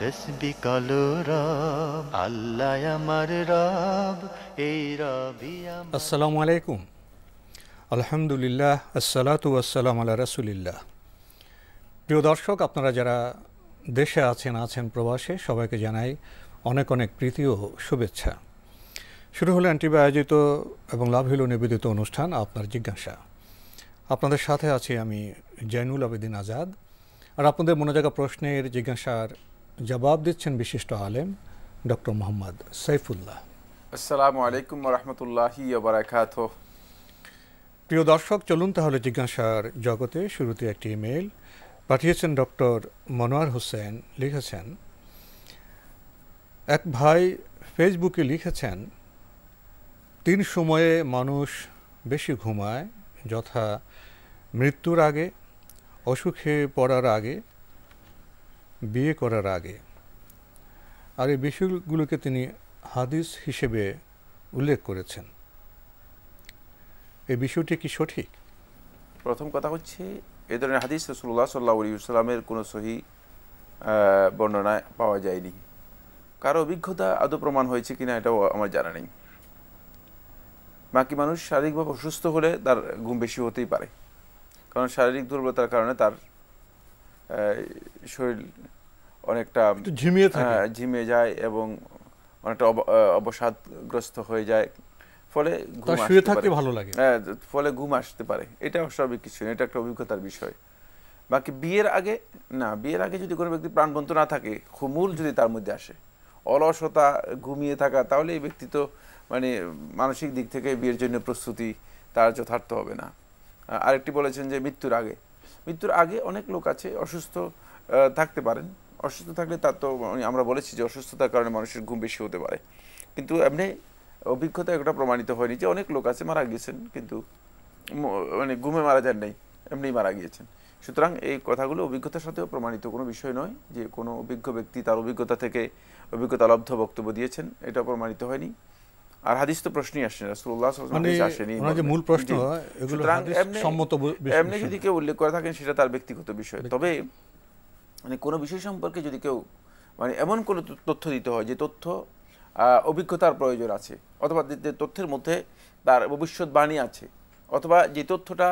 তসবি রব আল্লাহ আমার রব এই রবি আসসালামু আলাইকুম আলহামদুলিল্লাহ আসসালাতু আসসালাম আলা রাসুলিল্লাহ প্রিয় দর্শক আপনারা যারা দেশে আছেন আছেন প্রবাসে সবাইকে জানাই অনেক অনেক প্রীতি ও শুভেচ্ছা শুরু হলো অ্যান্টিবায় আয়োজিত এবং লাভহিল নিবেদিত অনুষ্ঠান আপনার জিজ্ঞাসা আপনাদের সাথে আছি আমি জয়নুল আবেদিন আজাদ আর আপনাদের মনে জায়গা প্রশ্নের জিজ্ঞাসার জবাব দিচ্ছেন বিশিষ্ট আলেম ডক্টর মোহাম্মদ সাইফুল্লাহ আসসালামু আলাইকুম রহমতুল্লাহি প্রিয় দর্শক চলুন তাহলে জিজ্ঞাসার জগতে শুরুতে একটি ইমেল পাঠিয়েছেন ডক্টর মনোয়ার হোসেন লিখেছেন এক ভাই ফেসবুকে লিখেছেন তিন সময়ে মানুষ বেশি ঘুমায় যথা মৃত্যুর আগে অসুখে পড়ার আগে বিয়ে করার আগে আর এই বিষয়গুলোকে তিনি হাদিস হিসেবে উল্লেখ করেছেন এই বিষয়টি কি সঠিক প্রথম কথা হচ্ছে এ ধরনের হাদিস রসুল্লাহ সাল্লা সাল্লামের কোনো সহি বর্ণনায় পাওয়া যায়নি কারো অভিজ্ঞতা আদৌ প্রমাণ হয়েছে কিনা এটাও আমার জানা নেই বাকি মানুষ শারীরিকভাবে অসুস্থ হলে তার ঘুম বেশি হতেই পারে কারণ শারীরিক দুর্বলতার কারণে তার শরীর অনেকটা ঝিমিয়ে হ্যাঁ, ঝিমিয়ে যায় এবং অনেকটা অবসাদগ্রস্ত হয়ে যায় ফলে ঘুম শুয়ে থাকতে ভালো লাগে হ্যাঁ ফলে ঘুম আসতে পারে এটা অস্বাভাবিক কিছু এটা একটা অভিজ্ঞতার বিষয় বাকি বিয়ের আগে না বিয়ের আগে যদি কোনো ব্যক্তি প্রাণবন্ত না থাকে খুমুল যদি তার মধ্যে আসে অলসতা ঘুমিয়ে থাকা তাহলে এই ব্যক্তি তো মানে মানসিক দিক থেকে বিয়ের জন্য প্রস্তুতি তার যথার্থ হবে না আরেকটি বলেছেন যে মৃত্যুর আগে মৃত্যুর আগে অনেক লোক আছে অসুস্থ থাকতে পারেন অসুস্থ থাকলে তার তো আমরা বলেছি যে অসুস্থতার কারণে মানুষের ঘুম বেশি হতে পারে কিন্তু এমনি অভিজ্ঞতা একটা প্রমাণিত হয়নি যে অনেক লোক আছে মারা গিয়েছেন কিন্তু মানে ঘুমে মারা যান নাই এমনি মারা গিয়েছেন সুতরাং এই কথাগুলো অভিজ্ঞতার সাথেও প্রমাণিত কোনো বিষয় নয় যে কোনো অভিজ্ঞ ব্যক্তি তার অভিজ্ঞতা থেকে অভিজ্ঞতা লব্ধ বক্তব্য দিয়েছেন এটা প্রমাণিত হয়নি আর হাদিস তো প্রশ্নই আসেনি রাসূলুল্লাহ সাল্লাল্লাহু আলাইহি আসেনি মানে মূল প্রশ্ন এগুলো সম্মত এমনি যদি কেউ উল্লেখ করে থাকেন সেটা তার ব্যক্তিগত বিষয় তবে মানে কোনো বিষয় সম্পর্কে যদি কেউ মানে এমন কোনো তথ্য দিতে হয় যে তথ্য অভিজ্ঞতার প্রয়োজন আছে অথবা যে তথ্যের মধ্যে তার ভবিষ্যৎবাণী আছে অথবা যে তথ্যটা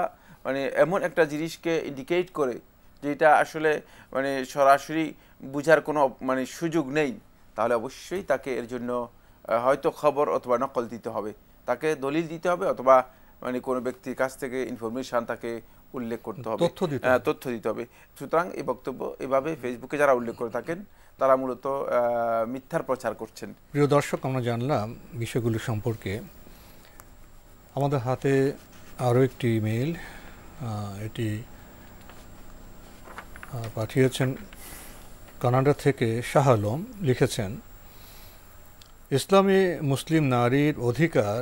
মানে এমন একটা জিনিসকে ইন্ডিকেট করে যেটা আসলে মানে সরাসরি বুঝার কোনো মানে সুযোগ নেই তাহলে অবশ্যই তাকে এর জন্য হয়তো খবর অথবা নকল দিতে হবে তাকে দলিল দিতে হবে অথবা মানে কোনো ব্যক্তির কাছ থেকে ইনফরমেশান তাকে উল্লেখ করতে হ্যাঁ, হবে তথ্য দিতে হবে সুতরাং এই বক্তব্য এভাবে ফেসবুকে যারা উল্লেখ করে থাকেন তারা মূলত মিথ্যার প্রচার করছেন প্রিয় দর্শক আমরা জানলাম বিষয়গুলো সম্পর্কে আমাদের হাতে আরও একটি ইমেল এটি পাঠিয়েছেন কানাডা থেকে শাহ আলম লিখেছেন ইসলামে মুসলিম নারীর অধিকার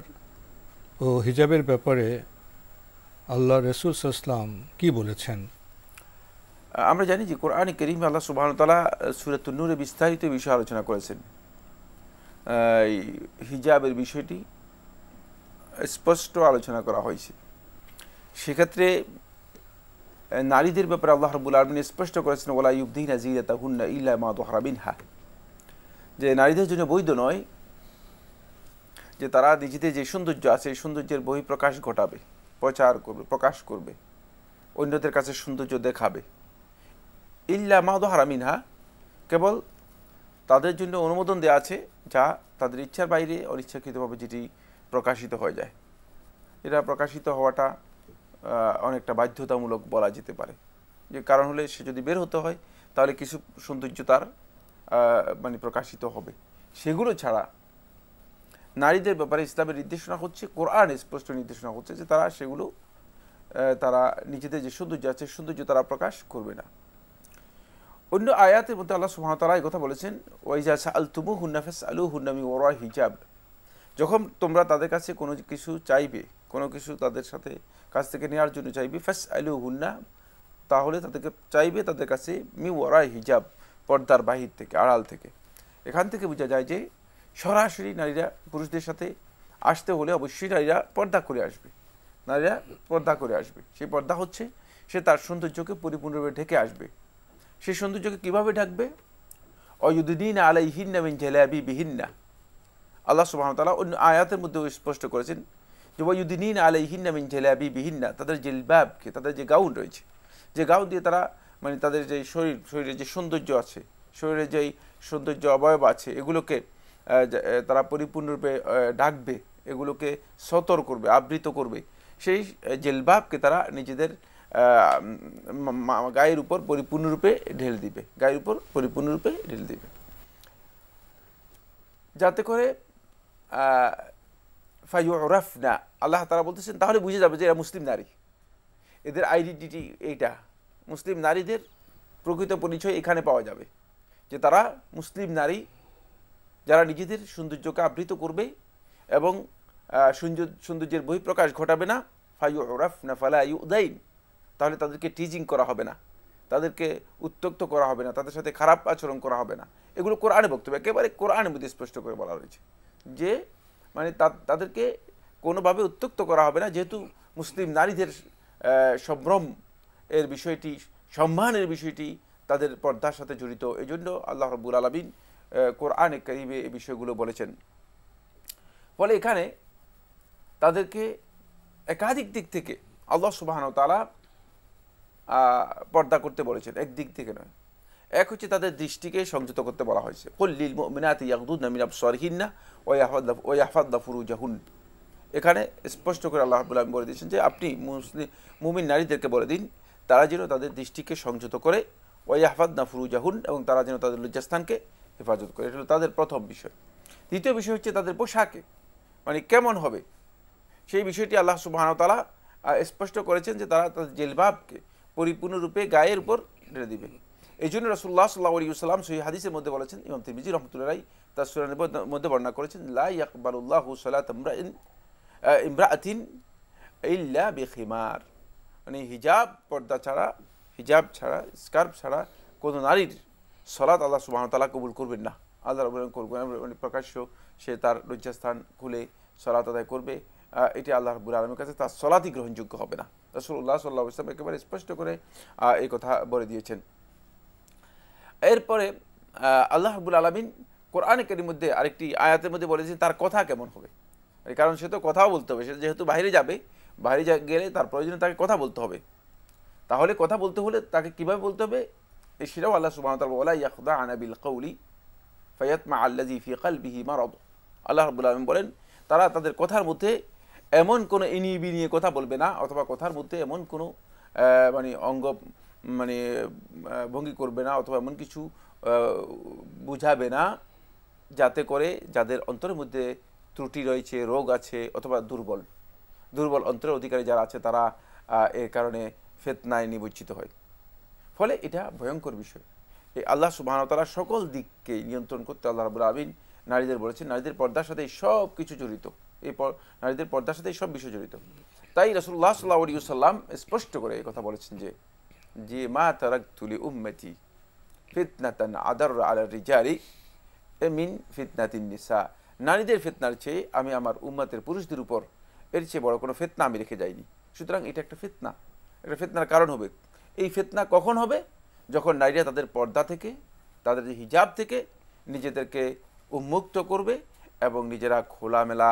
ও হিজাবের ব্যাপারে আল্লাহ রসুল ইসলাম কি বলেছেন আমরা জানি যে কোরআন করিম আল্লাহ সুবাহতালা সুরাতুন্নুরে বিস্তারিত বিষয়ে আলোচনা করেছেন হিজাবের বিষয়টি স্পষ্ট আলোচনা করা হয়েছে সেক্ষেত্রে নারীদের ব্যাপারে আল্লাহ রবুল আলমিন স্পষ্ট করেছেন ওলা ইউদ্দিন আজিরা তাহুন্না ইল্লা মা হারাবিন হা যে নারীদের জন্য বৈধ নয় যে তারা নিজেদের যে সৌন্দর্য আছে এই সৌন্দর্যের বহিঃপ্রকাশ ঘটাবে প্রচার করবে প্রকাশ করবে অন্যদের কাছে সৌন্দর্য দেখাবে ইল্লা মাহদহারা মিনহা কেবল তাদের জন্য অনুমোদন দেওয়া আছে যা তাদের ইচ্ছার বাইরে অনিচ্ছাকৃতভাবে যেটি প্রকাশিত হয়ে যায় এটা প্রকাশিত হওয়াটা অনেকটা বাধ্যতামূলক বলা যেতে পারে যে কারণ হলে সে যদি বের হতে হয় তাহলে কিছু সৌন্দর্য তার মানে প্রকাশিত হবে সেগুলো ছাড়া নারীদের ব্যাপারে ইসলামের নির্দেশনা হচ্ছে কোরআন স্পষ্ট নির্দেশনা হচ্ছে যে তারা সেগুলো তারা নিজেদের যে সৌন্দর্য আছে সৌন্দর্য তারা প্রকাশ করবে না অন্য আয়াতের মধ্যে আল্লাহ সুহামতালা এই কথা বলেছেন ওয়াইজা আল তুমু হুন্নাফেস আলু হুন্নামি ওরা হিজাব যখন তোমরা তাদের কাছে কোনো কিছু চাইবে কোনো কিছু তাদের সাথে কাছ থেকে নেওয়ার জন্য চাইবে ফেস আলু হুন্না তাহলে তাদেরকে চাইবে তাদের কাছে মি ওরা হিজাব পর্দার বাহির থেকে আড়াল থেকে এখান থেকে বোঝা যায় যে সরাসরি নারীরা পুরুষদের সাথে আসতে হলে অবশ্যই নারীরা পর্দা করে আসবে নারীরা পর্দা করে আসবে সেই পর্দা হচ্ছে সে তার সৌন্দর্যকে পরিপূর্ণরূপে ঢেকে আসবে সেই সৌন্দর্যকে কীভাবে ঢাকবে অযুদ্দিন আলাইহিন্না মিন জেলাবি বিহিন্না আল্লাহ তালা অন্য আয়াতের মধ্যেও স্পষ্ট করেছেন যে ওয়ুদ্দিন আলাইহিন্না মিন জেলাবি বিহিন্না তাদের জেলব্যাবকে তাদের যে গাউন রয়েছে যে গাউন দিয়ে তারা মানে তাদের যে শরীর শরীরের যে সৌন্দর্য আছে শরীরে যেই সৌন্দর্য অবয়ব আছে এগুলোকে তারা পরিপূর্ণরূপে ডাকবে এগুলোকে সতর করবে আবৃত করবে সেই জেলবাবকে তারা নিজেদের গায়ের উপর পরিপূর্ণরূপে ঢেল দিবে গায়ের উপর পরিপূর্ণরূপে ঢেল দিবে যাতে করে ফাইউরাফ না আল্লাহ তারা বলতেছেন তাহলে বুঝে যাবে যে এরা মুসলিম নারী এদের আইডেন্টিটি এইটা মুসলিম নারীদের প্রকৃত পরিচয় এখানে পাওয়া যাবে যে তারা মুসলিম নারী যারা নিজেদের সৌন্দর্যকে আবৃত করবে এবং সৌন্দর্যের বহিঃপ্রকাশ ঘটাবে না ফাইউ ওরাফ না ফালা ইউ উদাইন তাহলে তাদেরকে টিজিং করা হবে না তাদেরকে উত্তক্ত করা হবে না তাদের সাথে খারাপ আচরণ করা হবে না এগুলো কোরআনে বক্তব্য একেবারে কোরআনের মধ্যে স্পষ্ট করে বলা রয়েছে যে মানে তাদেরকে কোনোভাবে উত্তক্ত করা হবে না যেহেতু মুসলিম নারীদের সম্ভ্রম এর বিষয়টি সম্মানের বিষয়টি তাদের পর্দার সাথে জড়িত এজন্য আল্লাহ রবুল আলমিন কোরআনে কারিমে এই বিষয়গুলো বলেছেন ফলে এখানে তাদেরকে একাধিক দিক থেকে আল্লাহ সুবাহানও তালা পর্দা করতে বলেছেন এক দিক থেকে নয় এক হচ্ছে তাদের দৃষ্টিকে সংযত করতে বলা হয়েছে কল্লিল মিনাত না মিনাব সরহিন্না ও ইয়াহফাদ ও ইয়াহফাদ্দা এখানে স্পষ্ট করে আল্লাহ রাবুল আলম বলে দিয়েছেন যে আপনি মুসলিম মুমিন নারীদেরকে বলে দিন তারা যেন তাদের দৃষ্টিকে সংযত করে ওয়াহফাদ না জাহুন এবং তারা যেন তাদের লজ্জাস্থানকে হেফাজত করে এটা হলো তাদের প্রথম বিষয় দ্বিতীয় বিষয় হচ্ছে তাদের পোশাকে মানে কেমন হবে সেই বিষয়টি আল্লাহ সুবাহতালা স্পষ্ট করেছেন যে তারা তাদের জেলবাবকে পরিপূর্ণরূপে গায়ের উপর ঢেলে দিবে এই জন্য রসুল্লাহ সাল্লাহ আলী সাল্লাম সহি হাদিসের মধ্যে বলেছেন ইমাম তিরমিজি রহমতুল্লাহ তার সুরানের মধ্যে বর্ণনা করেছেন লাই আকবরুল্লাহ সাল্লাহ ইমরাইন ইমরাতিন ইল্লা বেখিমার মানে হিজাব পর্দা ছাড়া হিজাব ছাড়া স্কার্ফ ছাড়া কোনো নারীর সলাত আল্লাহ তালা কবুল করবেন না আল্লাহ রবুল্লাহ করবেন মানে প্রকাশ্য সে তার লজ্জাস্থান খুলে সলাত আদায় করবে এটি আল্লাহ রবুল আলমের কাছে তার সলাতই গ্রহণযোগ্য হবে না রসুল্লাহ সাল্লাহ ইসলাম একেবারে স্পষ্ট করে এই কথা বলে দিয়েছেন এরপরে আল্লাহ রবুল আলমিন কোরআনকের মধ্যে আরেকটি আয়াতের মধ্যে বলেছেন তার কথা কেমন হবে কারণ সে তো কথাও বলতে হবে সে যেহেতু বাইরে যাবে বাইরে গেলে তার প্রয়োজনে তাকে কথা বলতে হবে তাহলে কথা বলতে হলে তাকে কিভাবে বলতে হবে এই সেটাও আল্লাহ সুবাহ ওলা আন আনাবিল কৌলি ফয়াতমা আল্লাজি ফি কালবিহি মারদ আল্লাহ রাবুল আলম বলেন তারা তাদের কথার মধ্যে এমন কোনো ইনিবি নিয়ে কথা বলবে না অথবা কথার মধ্যে এমন কোনো মানে অঙ্গ মানে ভঙ্গি করবে না অথবা এমন কিছু বুঝাবে না যাতে করে যাদের অন্তরের মধ্যে ত্রুটি রয়েছে রোগ আছে অথবা দুর্বল দুর্বল অন্তরের অধিকারী যারা আছে তারা এর কারণে ফেতনায় নিবজ্জিত হয় ফলে এটা ভয়ঙ্কর বিষয় এই আল্লাহ সুবাহতালা সকল দিককে নিয়ন্ত্রণ করতে আল্লাহ রাবুল আবিন নারীদের বলেছেন নারীদের পর্দার সাথে সব কিছু জড়িত এই নারীদের পর্দার সাথে সব বিষয় জড়িত তাই রসুল্লাহ সাল্লাহ সাল্লাম স্পষ্ট করে এই কথা বলেছেন যে যে মা তারাক তুলি উম্মেতি ফিতনাতান আদার আলা রিজারি এ মিন ফিতনাতিন নিসা নারীদের ফেতনার চেয়ে আমি আমার উম্মাতের পুরুষদের উপর এর চেয়ে বড় কোনো ফেতনা আমি রেখে যাইনি সুতরাং এটা একটা ফেতনা এটা ফেতনার কারণ হবে এই ফেতনা কখন হবে যখন নারীরা তাদের পর্দা থেকে তাদের হিজাব থেকে নিজেদেরকে উন্মুক্ত করবে এবং নিজেরা খোলামেলা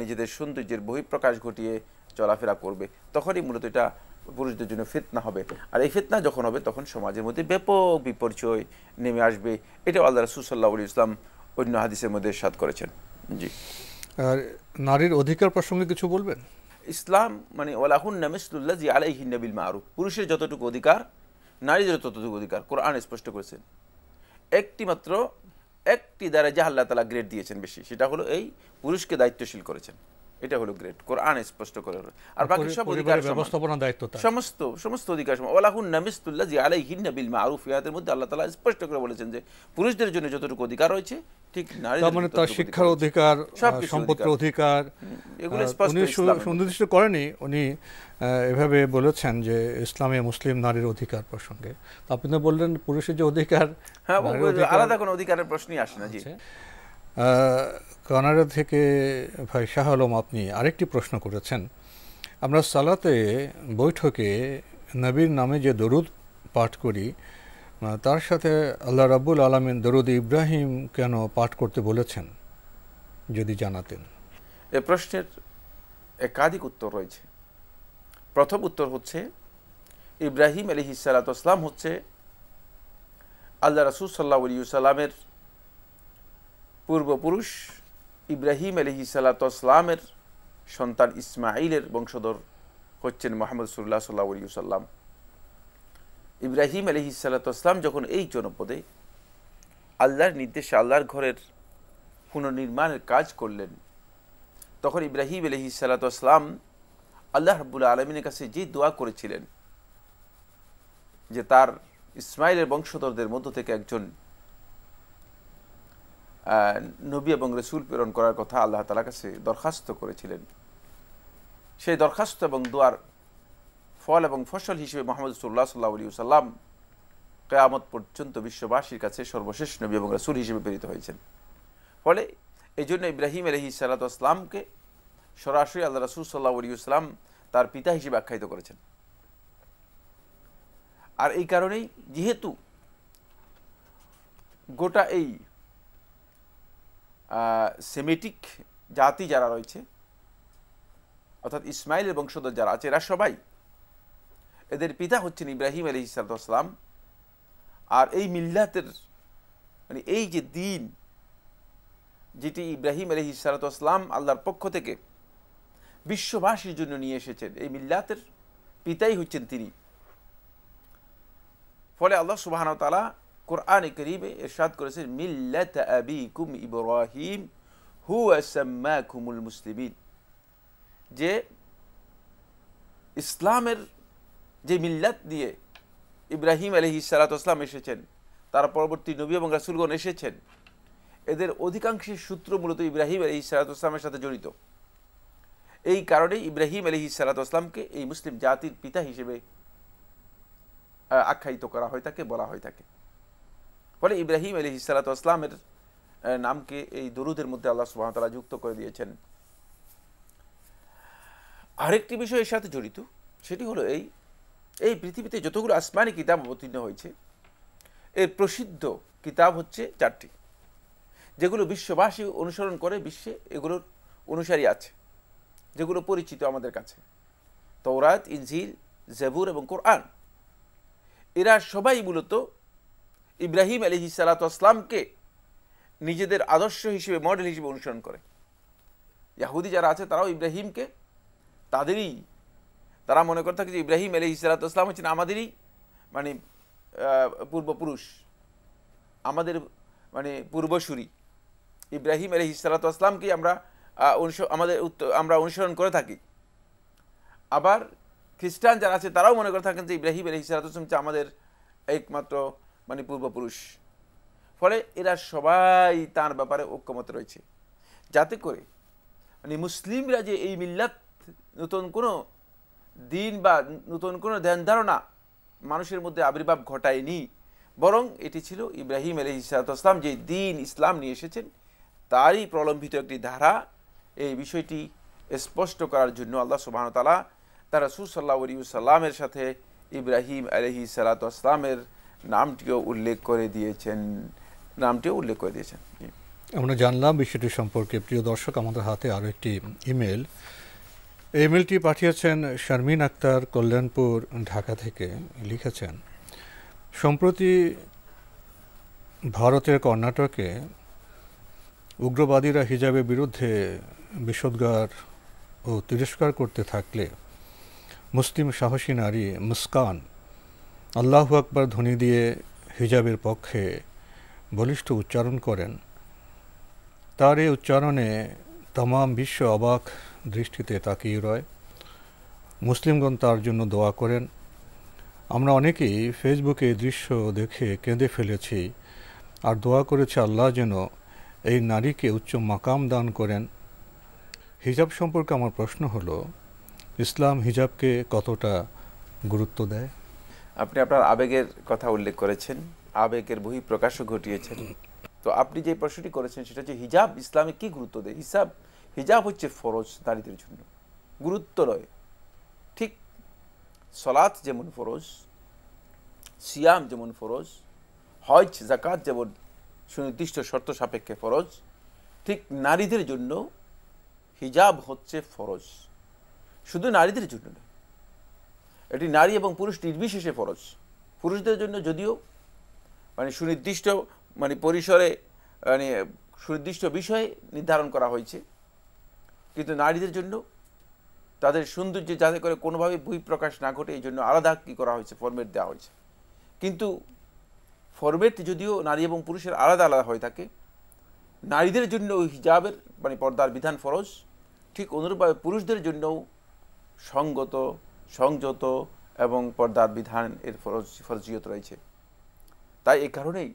নিজেদের সৌন্দর্যের বহিঃপ্রকাশ ঘটিয়ে চলাফেরা করবে তখনই মূলত এটা পুরুষদের জন্য ফিতনা হবে আর এই ফিতনা যখন হবে তখন সমাজের মধ্যে ব্যাপক বিপর্যয় নেমে আসবে এটা আল্লাহ রসুলসাল্লাহ ইসলাম অন্য হাদিসের মধ্যে সাদ করেছেন জি আর নারীর অধিকার প্রসঙ্গে কিছু বলবেন ইসলাম মানে ওলাহুন্না মিসলুল্লাহ আলাইহিন নবিল মারুফ পুরুষের যতটুকু অধিকার নারীদের ততটুকু অধিকার কোরআন স্পষ্ট করেছেন একটি মাত্র একটি দ্বারা যা আল্লাহ তালা গ্রেড দিয়েছেন বেশি সেটা হলো এই পুরুষকে দায়িত্বশীল করেছেন এটা হলো গ্রেট কোরআন স্পষ্ট করে আর বাকি সব অধিকার ব্যবস্থাপনা দায়িত্ব সমস্ত সমস্ত অধিকার সমান ওয়ালাহুন নামিসতুল্লাহ জি আলাইহিন বিল মারুফ ইয়াদের মধ্যে আল্লাহ তাআলা স্পষ্ট করে বলেছেন যে পুরুষদের জন্য যতটুকু অধিকার রয়েছে ঠিক নারীদের মানে তার শিক্ষার অধিকার সম্পত্তির অধিকার এগুলো স্পষ্ট উনি সুনির্দিষ্ট করেনি উনি এভাবে বলেছেন যে ইসলামে মুসলিম নারীর অধিকার প্রসঙ্গে আপনি তো বললেন পুরুষের যে অধিকার হ্যাঁ আলাদা কোনো অধিকারের প্রশ্নই আসে না জি আচ্ছা। কানাডা থেকে ভাই শাহ আলম আপনি আরেকটি প্রশ্ন করেছেন আমরা সালাতে বৈঠকে নবীর নামে যে দরুদ পাঠ করি তার সাথে আল্লাহ রাব্বুল আলমিন দরুদ ইব্রাহিম কেন পাঠ করতে বলেছেন যদি জানাতেন এ প্রশ্নের একাধিক উত্তর রয়েছে প্রথম উত্তর হচ্ছে ইব্রাহিম আলি হিসালাতাম হচ্ছে আল্লাহ রাসুল সাল্লাহ সাল্লামের পূর্বপুরুষ ইব্রাহিম আলহি সালাতামের সন্তান ইসমাইলের বংশধর হচ্ছেন মোহাম্মদ সুল্লাহ সাল্লা সাল্লাম ইব্রাহিম আলহি সাল্লাতাম যখন এই জনপদে আল্লাহর নির্দেশে আল্লাহর ঘরের পুনর্নির্মাণের কাজ করলেন তখন ইব্রাহিম আলহি সাল্লাতাম আল্লাহ রব্বুল আলমিনের কাছে যে দোয়া করেছিলেন যে তার ইসমাইলের বংশধরদের মধ্য থেকে একজন নবী এবং রসুল প্রেরণ করার কথা আল্লাহ তালার কাছে দরখাস্ত করেছিলেন সেই দরখাস্ত এবং দোয়ার ফল এবং ফসল হিসেবে মোহাম্মদ সুল্লাহ সাল্লাহ আলী সাল্লাম কেয়ামত পর্যন্ত বিশ্ববাসীর কাছে সর্বশেষ নবী এবং রসুল হিসেবে প্রেরিত হয়েছেন ফলে এই জন্য ইব্রাহিম আলহি সালাত আসলামকে সরাসরি আল্লাহ রসুল সাল্লাহ আলী ইসলাম তার পিতা হিসেবে আখ্যায়িত করেছেন আর এই কারণেই যেহেতু গোটা এই সেমেটিক জাতি যারা রয়েছে অর্থাৎ ইসমাইলের বংশধর যারা আছে এরা সবাই এদের পিতা হচ্ছেন ইব্রাহিম আলী ইসালাতাম আর এই মিল্লাতের মানে এই যে দিন যেটি ইব্রাহিম আলী ইসালাতাম আল্লাহর পক্ষ থেকে বিশ্ববাসীর জন্য নিয়ে এসেছেন এই মিল্লাতের পিতাই হচ্ছেন তিনি ফলে আল্লাহ সুবাহতালা কোরআন করিমে এরশাদ করেছেন মিল্লাত আবিকুম ইব্রাহিম হু আসাম্মাকুমুল মুসলিমিন যে ইসলামের যে মিল্লাত দিয়ে ইব্রাহিম আলহি সালাতাম এসেছেন তার পরবর্তী নবী এবং রাসুলগণ এসেছেন এদের অধিকাংশের সূত্র মূলত ইব্রাহিম আলহি সালাতামের সাথে জড়িত এই কারণে ইব্রাহিম আলহি সালাতামকে এই মুসলিম জাতির পিতা হিসেবে আখ্যায়িত করা হয় তাকে বলা হয় থাকে ফলে ইব্রাহিম আলী ইসালাতামের নামকে এই দরুদের মধ্যে আল্লাহ সুবাহতালা যুক্ত করে দিয়েছেন আরেকটি বিষয়ের সাথে জড়িত সেটি হলো এই এই পৃথিবীতে যতগুলো আসমানি কিতাব অবতীর্ণ হয়েছে এর প্রসিদ্ধ কিতাব হচ্ছে চারটি যেগুলো বিশ্ববাসী অনুসরণ করে বিশ্বে এগুলোর অনুসারী আছে যেগুলো পরিচিত আমাদের কাছে তৌরাত ইনজিল জেবুর এবং কোরআন এরা সবাই মূলত ইব্রাহিম আলী হিসালাতামকে নিজেদের আদর্শ হিসেবে মডেল হিসেবে অনুসরণ করে ইয়াহুদি যারা আছে তারাও ইব্রাহিমকে তাদেরই তারা মনে করে থাকে যে ইব্রাহিম আলী ইসালাতাম হচ্ছেন আমাদেরই মানে পূর্বপুরুষ আমাদের মানে পূর্বসূরি ইব্রাহিম আলী ইসালাতামকেই আমরা আমাদের আমরা অনুসরণ করে থাকি আবার খ্রিস্টান যারা আছে তারাও মনে করে থাকেন যে ইব্রাহিম আলী ইসালাতাম হচ্ছে আমাদের একমাত্র মানে পূর্বপুরুষ ফলে এরা সবাই তার ব্যাপারে ঐক্যমত রয়েছে যাতে করে মানে মুসলিমরা যে এই মিল্লাত নতুন কোনো দিন বা নতুন কোনো ধ্যান ধারণা মানুষের মধ্যে আবির্ভাব ঘটায়নি বরং এটি ছিল ইব্রাহিম আলি ইসলাতাম যে দিন ইসলাম নিয়ে এসেছেন তারই প্রলম্বিত একটি ধারা এই বিষয়টি স্পষ্ট করার জন্য আল্লাহ সুবাহতালা তারা সুসাল্লাহ সাল্লামের সাথে ইব্রাহিম আলহি সালাতামের নামটিও উল্লেখ করে দিয়েছেন নামটিও উল্লেখ করে দিয়েছেন আমরা জানলাম বিষয়টি সম্পর্কে প্রিয় দর্শক আমাদের হাতে আরও একটি ইমেল এই ইমেলটি পাঠিয়েছেন শারমিন আক্তার কল্যাণপুর ঢাকা থেকে লিখেছেন সম্প্রতি ভারতের কর্ণাটকে উগ্রবাদীরা হিজাবের বিরুদ্ধে বিষোদ্গার ও তিরস্কার করতে থাকলে মুসলিম সাহসী নারী মুস্কান আল্লাহ আকবার ধ্বনি দিয়ে হিজাবের পক্ষে বলিষ্ঠ উচ্চারণ করেন তার এই উচ্চারণে তমাম বিশ্ব অবাক দৃষ্টিতে তাকিয়ে রয় মুসলিমগণ তার জন্য দোয়া করেন আমরা অনেকেই ফেসবুকে দৃশ্য দেখে কেঁদে ফেলেছি আর দোয়া করেছে আল্লাহ যেন এই নারীকে উচ্চ মাকাম দান করেন হিজাব সম্পর্কে আমার প্রশ্ন হলো ইসলাম হিজাবকে কতটা গুরুত্ব দেয় আপনি আপনার আবেগের কথা উল্লেখ করেছেন আবেগের বহি প্রকাশও ঘটিয়েছেন তো আপনি যে প্রশ্নটি করেছেন সেটা হচ্ছে হিজাব ইসলামে কি গুরুত্ব দেয় হিসাব হিজাব হচ্ছে ফরজ নারীদের জন্য গুরুত্ব নয় ঠিক সলাথ যেমন ফরজ সিয়াম যেমন ফরজ হজ জাকাত যেমন সুনির্দিষ্ট শর্ত সাপেক্ষে ফরজ ঠিক নারীদের জন্য হিজাব হচ্ছে ফরজ শুধু নারীদের জন্য নয় এটি নারী এবং পুরুষ নির্বিশেষে ফরজ পুরুষদের জন্য যদিও মানে সুনির্দিষ্ট মানে পরিসরে মানে সুনির্দিষ্ট বিষয়ে নির্ধারণ করা হয়েছে কিন্তু নারীদের জন্য তাদের সৌন্দর্য যাতে করে কোনোভাবে বহিঃপ্রকাশ না ঘটে এই জন্য আলাদা কী করা হয়েছে ফর্মেট দেওয়া হয়েছে কিন্তু ফর্মেট যদিও নারী এবং পুরুষের আলাদা আলাদা হয়ে থাকে নারীদের জন্য ওই হিজাবের মানে পর্দার বিধান ফরজ ঠিক অনুরূপভাবে পুরুষদের জন্যও সঙ্গত সংযত এবং পর্দার বিধান এর ফরজিয়ত রয়েছে তাই এ কারণেই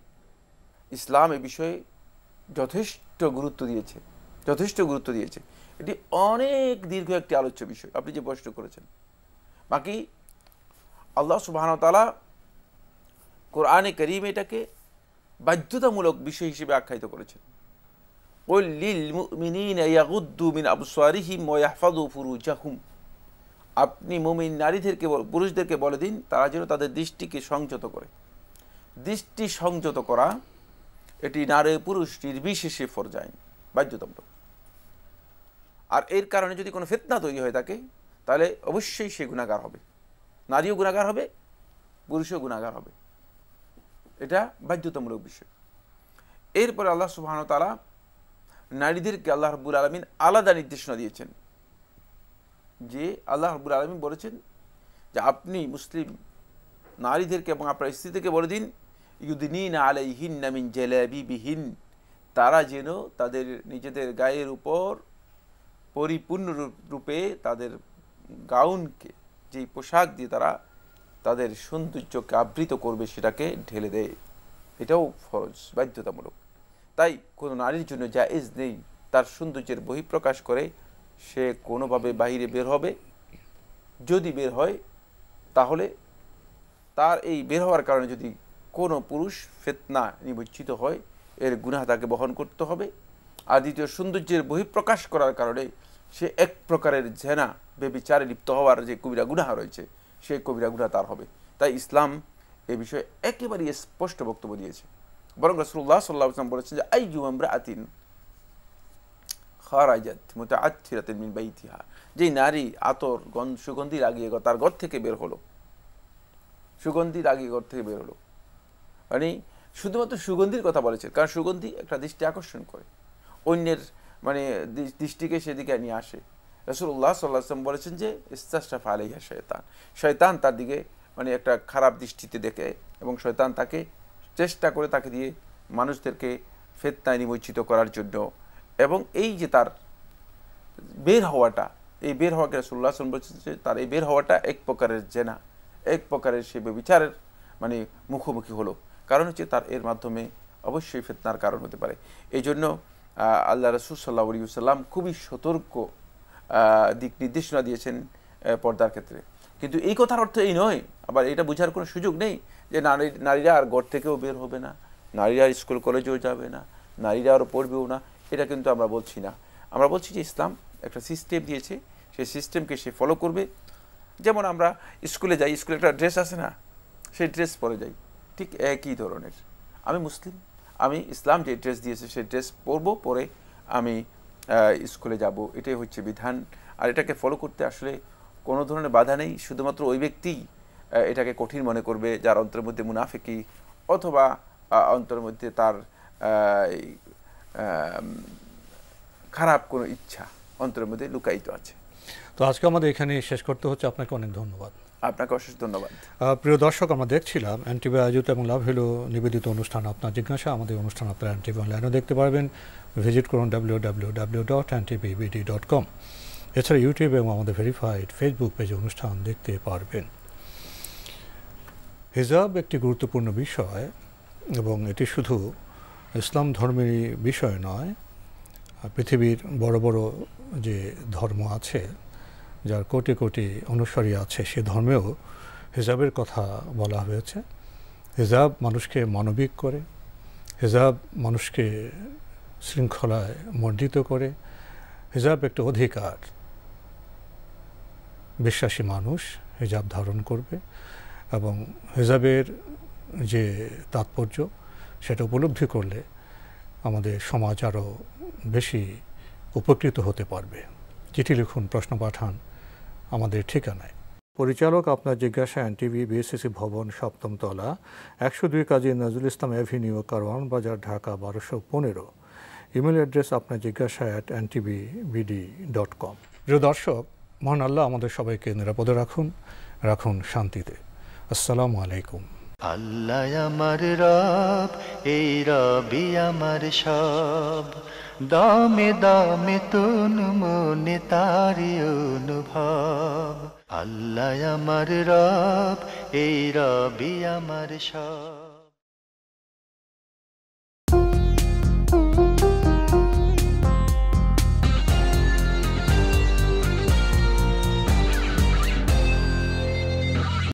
ইসলাম এ বিষয়ে যথেষ্ট গুরুত্ব দিয়েছে যথেষ্ট গুরুত্ব দিয়েছে এটি অনেক দীর্ঘ একটি আলোচ্য বিষয় আপনি যে প্রশ্ন করেছেন বাকি আল্লাহ সুবাহতালা কোরআনে করিম এটাকে বাধ্যতামূলক বিষয় হিসেবে আখ্যায়িত করেছেন ওই লিল মিনিন মিন আবসারিহিম ওয়াহফাদু ফুরুজাহুম আপনি মুমিন নারীদেরকে পুরুষদেরকে বলে দিন তারা যেন তাদের দৃষ্টিকে সংযত করে দৃষ্টি সংযত করা এটি নারী পুরুষ নির্বিশেষে যায় বাধ্যতামূলক আর এর কারণে যদি কোনো ফেতনা তৈরি হয়ে থাকে তাহলে অবশ্যই সে গুণাগার হবে নারীও গুণাগার হবে পুরুষও গুণাগার হবে এটা বাধ্যতামূলক বিষয় এরপরে আল্লাহ সুবাহ তালা নারীদেরকে আল্লাহ রব্বুল আলমিন আলাদা নির্দেশনা দিয়েছেন যে আল্লাহ হাবুল আলমী বলেছেন যে আপনি মুসলিম নারীদেরকে এবং আপনার স্ত্রীদেরকে বলে দিন ইউদিন আলাইহিন নামিন বিহীন তারা যেন তাদের নিজেদের গায়ের উপর পরিপূর্ণ রূপে তাদের গাউনকে যেই পোশাক দিয়ে তারা তাদের সৌন্দর্যকে আবৃত করবে সেটাকে ঢেলে দেয় এটাও ফরজ বাধ্যতামূলক তাই কোনো নারীর জন্য যা এজ নেই তার সৌন্দর্যের বহিঃপ্রকাশ করে সে কোনোভাবে বাহিরে বের হবে যদি বের হয় তাহলে তার এই বের হওয়ার কারণে যদি কোনো পুরুষ ফেতনা নিমজ্জিত হয় এর গুণা তাকে বহন করতে হবে আর দ্বিতীয় সৌন্দর্যের বহিঃপ্রকাশ করার কারণে সে এক প্রকারের ঝেনা বেবিচারে লিপ্ত হওয়ার যে কবিরা গুনাহ রয়েছে সেই কবিরা গুণা তার হবে তাই ইসলাম এ বিষয়ে একেবারেই স্পষ্ট বক্তব্য দিয়েছে বরং রসুল্লাহ সাল্লাহ বলেছেন যে আই ইউমরা আতিন খরাজাত মোতা মিন বাইতিহা যেই নারী আতর গন সুগন্ধি লাগিয়ে তার ঘর থেকে বের হলো সুগন্ধি লাগিয়ে ঘর থেকে বের হলো মানে শুধুমাত্র সুগন্ধির কথা বলেছে কারণ সুগন্ধি একটা দৃষ্টি আকর্ষণ করে অন্যের মানে দৃষ্টিকে সেদিকে নিয়ে আসে রসুল্লাহ সাল্লাহাম বলেছেন যে ইস্তাসটা ফালাইয়া শয়তান শয়তান তার দিকে মানে একটা খারাপ দৃষ্টিতে দেখে এবং শয়তান তাকে চেষ্টা করে তাকে দিয়ে মানুষদেরকে ফেতনায় নিমজ্জিত করার জন্য এবং এই যে তার বের হওয়াটা এই বের হওয়াকে রসুল্লাহ আসলাম বলছেন যে তার এই বের হওয়াটা এক প্রকারের জেনা এক প্রকারের সে বিচারের মানে মুখোমুখি হলো কারণ হচ্ছে তার এর মাধ্যমে অবশ্যই ফেতনার কারণ হতে পারে এই জন্য আল্লাহ রসুল সাল্লা আলী সাল্লাম খুবই সতর্ক দিক নির্দেশনা দিয়েছেন পর্দার ক্ষেত্রে কিন্তু এই কথার অর্থ এই নয় আবার এটা বোঝার কোনো সুযোগ নেই যে নারী নারীরা আর ঘর থেকেও বের হবে না নারীরা স্কুল কলেজেও যাবে না নারীরা আর পড়বেও না এটা কিন্তু আমরা বলছি না আমরা বলছি যে ইসলাম একটা সিস্টেম দিয়েছে সেই সিস্টেমকে সে ফলো করবে যেমন আমরা স্কুলে যাই স্কুলে একটা ড্রেস আছে না সেই ড্রেস পরে যাই ঠিক একই ধরনের আমি মুসলিম আমি ইসলাম যে ড্রেস দিয়েছে সেই ড্রেস পরবো পরে আমি স্কুলে যাব এটাই হচ্ছে বিধান আর এটাকে ফলো করতে আসলে কোনো ধরনের বাধা নেই শুধুমাত্র ওই ব্যক্তিই এটাকে কঠিন মনে করবে যার অন্তরের মধ্যে মুনাফিকি অথবা অন্তরের মধ্যে তার খারাপ কোনো ইচ্ছা অন্তরের মধ্যে লুকায়িত আছে তো আজকে আমাদের এখানে শেষ করতে হচ্ছে আপনাকে অনেক ধন্যবাদ আপনাকে অশেষ ধন্যবাদ প্রিয় দর্শক আমরা দেখছিলাম অ্যান্টিবি আয়োজিত এবং লাভ হেলো নিবেদিত অনুষ্ঠান আপনার জিজ্ঞাসা আমাদের অনুষ্ঠান আপনার অ্যান্টিবি অনলাইনেও দেখতে পারবেন ভিজিট করুন ডাব্লিউ ডাব্লিউ ডাব্লিউ ডট অ্যান্টিবিবিডি ডট কম এছাড়া ইউটিউব এবং আমাদের ভেরিফাইড ফেসবুক পেজে অনুষ্ঠান দেখতে পারবেন হিজাব একটি গুরুত্বপূর্ণ বিষয় এবং এটি শুধু ইসলাম ধর্মের বিষয় নয় পৃথিবীর বড় বড় যে ধর্ম আছে যার কোটি কোটি অনুসারী আছে সে ধর্মেও হিজাবের কথা বলা হয়েছে হিজাব মানুষকে মানবিক করে হিজাব মানুষকে শৃঙ্খলায় মর্জিত করে হিজাব একটা অধিকার বিশ্বাসী মানুষ হিজাব ধারণ করবে এবং হিজাবের যে তাৎপর্য সেটা উপলব্ধি করলে আমাদের সমাজ আরও বেশি উপকৃত হতে পারবে চিঠি লিখুন প্রশ্ন পাঠান আমাদের ঠিকানায় পরিচালক আপনার জিজ্ঞাসা এন টিভি বিএসসি ভবন সপ্তমতলা একশো দুই কাজী নজরুল ইসলাম অ্যাভিনিউ কারওয়ান বাজার ঢাকা বারোশো পনেরো ইমেল অ্যাড্রেস আপনার জিজ্ঞাসা at N TV BD dot com প্রিয় দর্শক মহান আল্লাহ আমাদের সবাইকে নিরাপদে রাখুন রাখুন শান্তিতে আসসালামু আলাইকুম আল্লাহ আমার রব এই রবি আমার সব দামে দামে তুন মনে তারি অনুভব আল্লাহ আমার রব এই রবি আমার সব